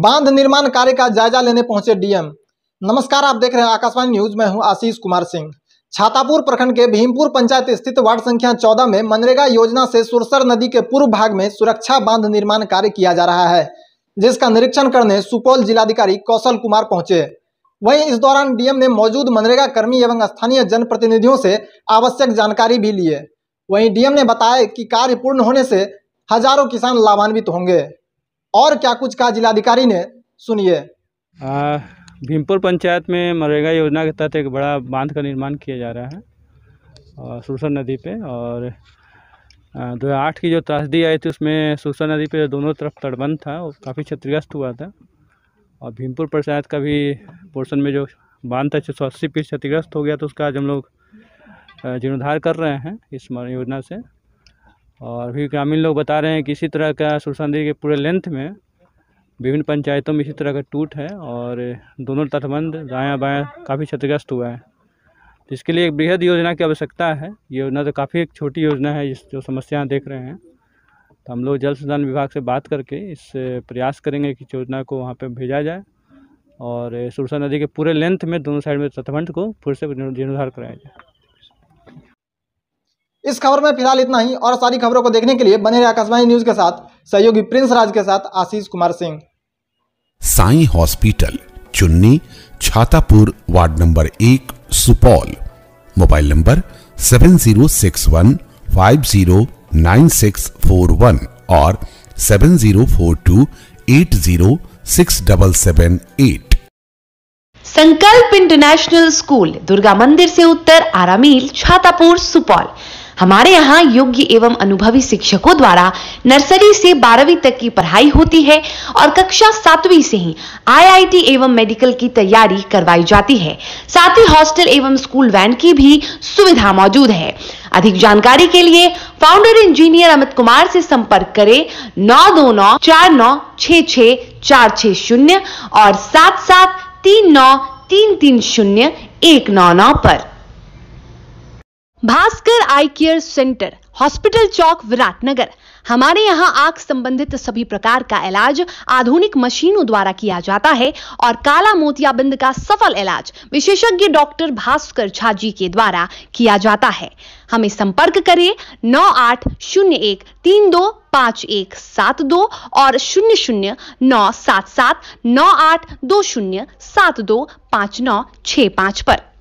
बांध निर्माण कार्य का जायजा लेने पहुंचे डीएम नमस्कार आप देख रहे हैं आकाशवाणी न्यूज में हूं आशीष कुमार सिंह छातापुर प्रखंड के भीमपुर पंचायत स्थित वार्ड संख्या 14 में मनरेगा योजना से सुरसर नदी के पूर्व भाग में सुरक्षा बांध निर्माण कार्य किया जा रहा है जिसका निरीक्षण करने सुपौल जिलाधिकारी कौशल कुमार पहुंचे वहीं इस दौरान डीएम ने मौजूद मनरेगा कर्मी एवं स्थानीय जनप्रतिनिधियों से आवश्यक जानकारी भी लिए वहीं डीएम ने बताया कि कार्य पूर्ण होने से हजारों किसान लाभान्वित होंगे और क्या कुछ कहा जिलाधिकारी ने सुनिए भीमपुर पंचायत में मनरेगा योजना के तहत एक बड़ा बांध का निर्माण किया जा रहा है सुरसर नदी पे और दो आठ की जो त्रासदी आई थी उसमें सुरसर नदी पे दोनों तरफ तटबंध था वो काफ़ी क्षतिग्रस्त हुआ था और भीमपुर पंचायत का भी पोर्शन में जो बांध था छः सौ अस्सी क्षतिग्रस्त हो गया तो उसका आज हम लोग जीर्णोद्धार कर रहे हैं इस योजना से और फिर ग्रामीण लोग बता रहे हैं कि इसी तरह का सुरसंदी के पूरे लेंथ में विभिन्न पंचायतों में इसी तरह का टूट है और दोनों तटबंध दाया बाया काफ़ी क्षतिग्रस्त हुआ है इसके लिए एक बृहद योजना की आवश्यकता है ये योजना तो काफ़ी एक छोटी योजना है जिस जो समस्याएं देख रहे हैं तो हम लोग जल संसाधन विभाग से बात करके इस प्रयास करेंगे कि योजना को वहाँ पर भेजा जाए और सुरसा नदी के पूरे लेंथ में दोनों साइड में तटबंध को फिर से जीर्णोद्धार कराया जाए इस खबर में फिलहाल इतना ही और सारी खबरों को देखने के लिए बने रहे आकाशवाणी न्यूज के साथ सहयोगी प्रिंस राज के साथ Ashish Kumar Singh Sai hospital Chunni Chhatapur ward number एक Supaul mobile number seven zero six one five zero nine six four one और seven zero four two eight zero six double seven eight Sankalp international school Durga मंदिर से उत्तर आरामील छातापुर सुपौल हमारे यहाँ योग्य एवं अनुभवी शिक्षकों द्वारा नर्सरी से बारहवीं तक की पढ़ाई होती है और कक्षा सातवीं से ही आईआईटी एवं मेडिकल की तैयारी करवाई जाती है साथ ही हॉस्टल एवं स्कूल वैन की भी सुविधा मौजूद है अधिक जानकारी के लिए फाउंडर इंजीनियर अमित कुमार से संपर्क करें नौ दो नौ चार नौ छ छ चार छ शून्य और सात सात तीन नौ तीन तीन शून्य एक नौ नौ पर Bhaskar eye care centre hospital चौक विराटनगर हमारे यहाँ आंख संबंधित सभी प्रकार का इलाज आधुनिक मशीनों द्वारा किया जाता है और काला मोतियाबिंद का सफल इलाज विशेषज्ञ डॉक्टर भास्कर झा जी के द्वारा किया जाता है हमें संपर्क करें नौ आठ शून्य एक तीन दो पाँच एक सात दो और शून्य शून्य नौ सात सात नौ आठ दो शून्य सात दो पाँच नौ छः पाँच पर